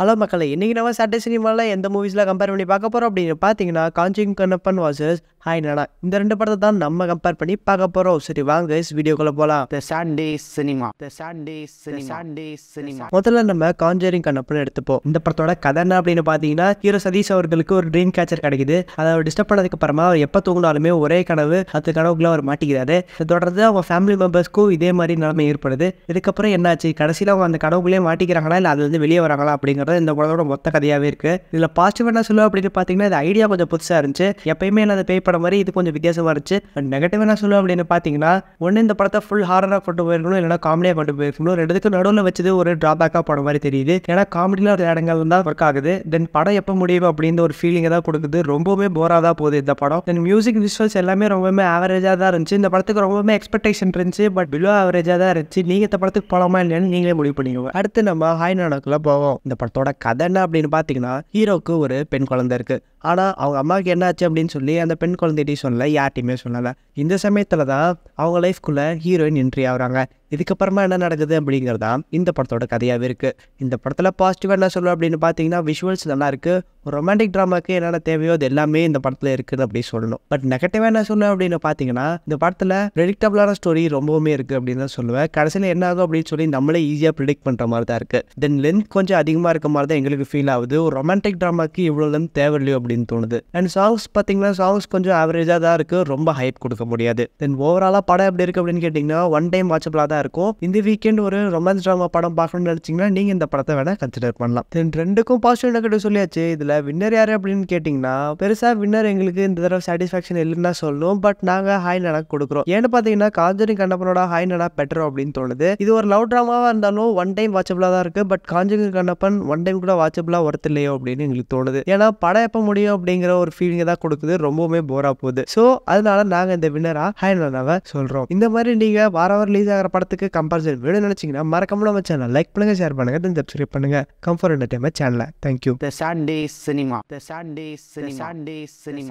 hello மக்களை இன்றைக்கி நம்ம சாட்டர்டே சினிமாவில் எந்த மூவிஸில் கம்பேர் பண்ணி பார்க்க போகிறோம் அப்படின்னு பார்த்தீங்கன்னா காஞ்சிங் கண்ணப்பன் வாசஸ் ஹாய் நடா இந்த ரெண்டு படத்தை தான் நம்ம கம்பேர் பண்ணி பார்க்க போகிறோம் சரி வாங்க வீடியோக்குள்ளே போகலாம் த சாண்டே சினிமா த சாண்டே சாண்டே சினிமா முதல்ல நம்ம காஞ்சரிங் கண்ணப்பன் எடுத்துப்போம் இந்த படத்தோட கதை என்ன அப்படின்னு பார்த்தீங்கன்னா ஹீரோ சதீஷ் அவர்களுக்கு ஒரு ட்ரீம் கேச்சர் கிடைக்குது அதை அவர் டிஸ்டர்ப் பண்ணதுக்கு அப்புறமா அவர் எப்போ தூங்கினாலுமே ஒரே கனவு அது கனவுக்குள்ள அவர் மாட்டிக்கிறாரு தொடர்ந்து அவங்க ஃபேமிலி மெம்பர்ஸ்க்கும் இதே மாதிரி நிலைமை ஏற்படுது இதுக்கப்புறம் என்னாச்சு கடைசியில் அவங்க அந்த கனவுக்குள்ளேயே மாட்டிக்கிறாங்களா இல்லை அது வந்து வெளியே வராங்களா அப்படிங்கிற அப்படின்றது இந்த படத்தோட மொத்த கதையாகவே இருக்குது இதில் பாசிட்டிவ் என்ன சொல்லுவேன் அப்படின்னு பார்த்தீங்கன்னா இந்த ஐடியா கொஞ்சம் புதுசாக இருந்துச்சு எப்பயுமே நான் அந்த பேய் படம் மாதிரி இது கொஞ்சம் வித்தியாசமாக இருந்துச்சு நெகட்டிவ் என்ன சொல்லுவேன் அப்படின்னு பார்த்தீங்கன்னா ஒன்று இந்த படத்தை ஃபுல் ஹாரராக கொண்டு போயிருக்கணும் இல்லைன்னா காமெடியாக கொண்டு போயிருக்கணும் ரெண்டுக்கும் நடுவில் வச்சது ஒரு ட்ராபேக்காக போன மாதிரி தெரியுது ஏன்னா காமெடியில் ஒரு இடங்கள் தான் ஒர்க் ஆகுது தென் படம் எப்போ முடியும் அப்படின்னு ஒரு ஃபீலிங் தான் கொடுக்குது ரொம்பவே போராக தான் போகுது இந்த படம் தென் மியூசிக் விஷுவல்ஸ் எல்லாமே ரொம்பவுமே ஆவரேஜாக தான் இருந்துச்சு இந்த படத்துக்கு ரொம்பவுமே எக்ஸ்பெக்டேஷன் இருந்துச்சு பட் பிலோ ஆவரேஜாக தான் இருந்துச்சு நீங்கள் இந்த படத்துக்கு போலாமா இல்லைன்னு நீங்களே முடிவு பண்ணிக்கோங்க அடுத்து நம்ம ஹாய் நாடகத்தில் போவோம் இந்த படத்தோட படத்தோட கதை என்ன அப்படின்னு பார்த்தீங்கன்னா ஹீரோக்கு ஒரு பெண் குழந்தை இருக்குது ஆனால் அவங்க அம்மாவுக்கு என்னாச்சு அப்படின்னு சொல்லி அந்த பெண் குழந்தைகிட்டையும் சொல்லலை யார்ட்டையுமே சொல்லலை இந்த சமயத்தில் தான் அவங்க லைஃப்குள்ளே ஹீரோயின் என்ட்ரி ஆகுறாங்க இதுக்கப்புறமா என்ன நடக்குது அப்படிங்கிறது தான் இந்த படத்தோட கதையாகவே இருக்குது இந்த படத்தில் பாசிட்டிவாக என்ன சொல்லுவோம் அப்படின்னு பார்த்தீங்கன்னா விஷுவல்ஸ் நல்லா இருக்குது ரொமான்டிக் ட்ராமாவுக்கு என்னென்ன தேவையோ அது எல்லாமே இந்த படத்தில் இருக்குது அப்படி சொல்லணும் பட் நெகட்டிவாக என்ன சொல்லுவேன் அப்படின்னு பார்த்தீங்கன்னா இந்த படத்தில் ப்ரெடிக்டபுளான ஸ்டோரி ரொம்பவுமே இருக்குது அப்படின்னு தான் சொல்லுவேன் கடைசியில் என்ன ஆகும் அப்படின்னு சொல்லி நம்மளே ஈஸியாக ப்ரிடிக்ட் பண்ணுற மாதிரி தான் இருக்குது தென் லென்த் கொஞ்சம் அதிகமாக இருக்க மாதிரி தான் எங்களுக்கு ஃபீல் ஆகுது ஒரு ரொமான்டிக் ட்ராமாக்கு இவ்வளோ லென்த் தேவையில்லையோ அப்படின்னு தோணுது அண்ட் சாங்ஸ் பார்த்தீங்கன்னா சாங்ஸ் கொஞ்சம் ஆவரேஜாக தான் இருக்குது ரொம்ப ஹைப் கொடுக்க முடியாது தென் ஓவராலாக படம் எப்படி இருக்கு அப்படின்னு கேட்டிங்கன்னா ஒன் டைம் வாட்சபிளாக தான் இருக்கும் இந்த வீக்கெண்ட் ஒரு ரொமான்ஸ் ட்ராமா படம் பார்க்கணும்னு நினச்சிங்கன்னா நீங்கள் இந்த படத்தை வேணால் கன்சிடர் பண்ணலாம் தென் ரெண்டுக்கும் பாசிட்டிவ் நெகட்டிவ் சொல்லியாச்சு இதில் வின்னர் யார் அப்படின்னு கேட்டிங்கன்னா பெருசாக வின்னர் எங்களுக்கு இந்த தடவை சாட்டிஸ்ஃபேக்ஷன் இல்லைன்னு சொல்லும் பட் நாங்கள் ஹாய் நடக்க கொடுக்குறோம் ஏன்னு பார்த்தீங்கன்னா காஞ்சரிங் கண்ணப்பனோட ஹாய் நடா பெட்டர் அப்படின்னு தோணுது இது ஒரு லவ் ட்ராமாவாக இருந்தாலும் ஒன் டைம் வாட்சபிளாக தான் இருக்குது பட் காஞ்சரிங் கண்ணப்பன் ஒன் டைம் கூட வாட்சபிளாக இல்லையோ அப்படின்னு எங்களுக்கு தோணுது ஏன்னா படம் எப்போ முடியும் அப்படிங்கிற ஒரு ஃபீலிங்கை தான் கொடுக்குது ரொம்பவுமே போரா போகுது ஸோ அதனால நாங்கள் இந்த வின்னரா ஹேண்ட்லாவை சொல்கிறோம் இந்த மாதிரி நீங்கள் வார வாரம் ரிலீஸ் ஆகிற படத்துக்கு கம்பல்சரி வேணும்னு நினச்சிங்கன்னா மறக்காம நம்ம சேனல் லைக் பண்ணுங்க ஷேர் பண்ணுங்க தென் சப்ஸ்கிரைப் பண்ணுங்க கம்ஃபர்ட் என்டர்டைன்மெண்ட் சேனலை தேங்க்யூ சினிமா சாண்டே சினிமா சாண்டே சினிமா